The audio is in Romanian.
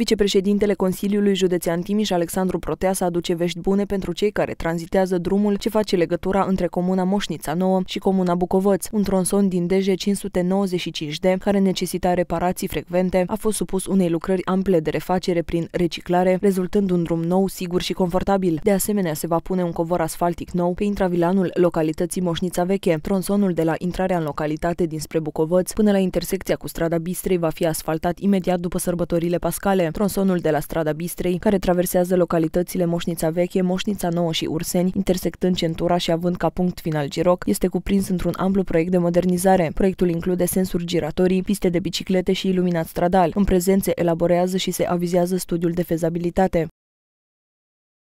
Vicepreședintele Consiliului Județean Timiș, Alexandru Proteasa, aduce vești bune pentru cei care tranzitează drumul ce face legătura între comuna Moșnița Nouă și comuna Bucovăț. Un tronson din DJ 595D, care necesita reparații frecvente, a fost supus unei lucrări ample de refacere prin reciclare, rezultând un drum nou, sigur și confortabil. De asemenea, se va pune un covor asfaltic nou pe intravilanul localității Moșnița Veche. Tronsonul de la intrarea în localitate dinspre Bucovăț până la intersecția cu strada Bistrei va fi asfaltat imediat după sărbătorile pascale. Tronsonul de la strada Bistrei, care traversează localitățile Moșnița Veche, Moșnița Nouă și Urseni, intersectând centura și având ca punct final Giroc, este cuprins într-un amplu proiect de modernizare. Proiectul include sensuri giratorii, piste de biciclete și iluminat stradal. În prezent se elaborează și se avizează studiul de fezabilitate.